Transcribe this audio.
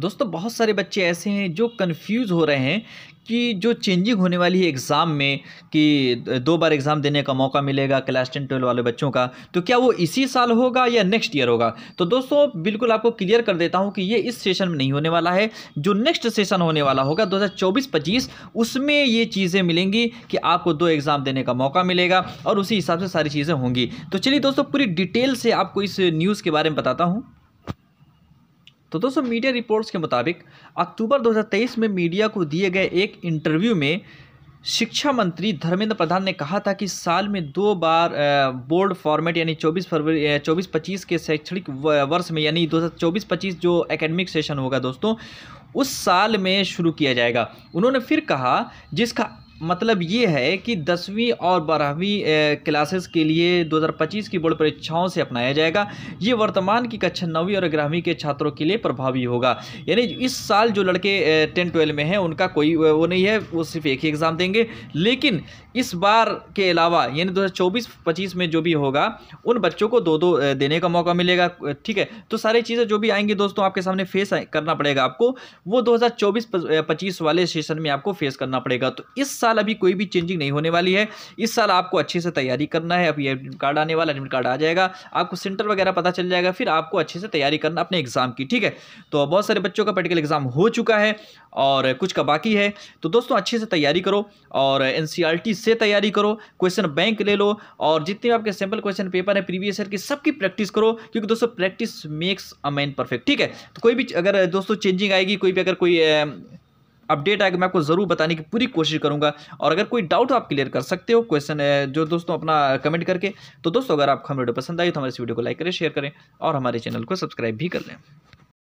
दोस्तों बहुत सारे बच्चे ऐसे हैं जो कंफ्यूज हो रहे हैं कि जो चेंजिंग होने वाली है एग्ज़ाम में कि दो बार एग्ज़ाम देने का मौका मिलेगा क्लास टेन ट्वेल्व वाले बच्चों का तो क्या वो इसी साल होगा या नेक्स्ट ईयर होगा तो दोस्तों बिल्कुल आपको क्लियर कर देता हूँ कि ये इस सेशन में नहीं होने वाला है जो नेक्स्ट सेशन होने वाला होगा दो हज़ार उसमें ये चीज़ें मिलेंगी कि आपको दो एग्ज़ाम देने का मौका मिलेगा और उसी हिसाब से सारी चीज़ें होंगी तो चलिए दोस्तों पूरी डिटेल से आपको इस न्यूज़ के बारे में बताता हूँ तो दोस्तों मीडिया रिपोर्ट्स के मुताबिक अक्टूबर 2023 में मीडिया को दिए गए एक इंटरव्यू में शिक्षा मंत्री धर्मेंद्र प्रधान ने कहा था कि साल में दो बार बोर्ड फॉर्मेट यानी 24 फरवरी 24 25 के शैक्षणिक वर्ष में यानी 2024 25 जो एकेडमिक सेशन होगा दोस्तों उस साल में शुरू किया जाएगा उन्होंने फिर कहा जिसका मतलब ये है कि दसवीं और बारहवीं क्लासेस के लिए 2025 की बोर्ड परीक्षाओं से अपनाया जाएगा ये वर्तमान की कक्षा नौवीं और ग्यारहवीं के छात्रों के लिए प्रभावी होगा यानी इस साल जो लड़के टेन ट्वेल्व में हैं उनका कोई वो नहीं है वो सिर्फ एक ही एग्ज़ाम देंगे लेकिन इस बार के अलावा यानी दो हज़ार में जो भी होगा उन बच्चों को दो दो देने का मौका मिलेगा ठीक है तो सारी चीज़ें जो भी आएंगी दोस्तों आपके सामने फेस करना पड़ेगा आपको वो दो हज़ार वाले सेशन में आपको फेस करना पड़ेगा तो इस साल साल अभी कोई भी चेंजिंग नहीं होने वाली है इस साल आपको अच्छे से तैयारी करना है अभी एडमिट कार्ड आने वाला एडमिट कार्ड आ जाएगा आपको सेंटर वगैरह पता चल जाएगा फिर आपको अच्छे से तैयारी करना अपने एग्जाम की ठीक है तो बहुत सारे बच्चों का प्रैक्टिकल एग्जाम हो चुका है और कुछ का बाकी है तो दोस्तों अच्छे से तैयारी करो और एन e से तैयारी करो क्वेश्चन बैंक ले लो और जितने आपके सैम्पल क्वेश्चन पेपर है प्रीवियस ईयर की सबकी प्रैक्टिस करो क्योंकि दोस्तों practice makes a man perfect ठीक है तो कोई भी अगर दोस्तों चेंजिंग आएगी कोई भी अगर कोई अपडेट आएगा मैं आपको ज़रूर बताने की पूरी कोशिश करूँगा और अगर कोई डाउट आप क्लियर कर सकते हो क्वेश्चन जो दोस्तों अपना कमेंट करके तो दोस्तों अगर आपको हमारी वीडियो पसंद आई तो हमारे इस वीडियो को लाइक करें शेयर करें और हमारे चैनल को सब्सक्राइब भी कर लें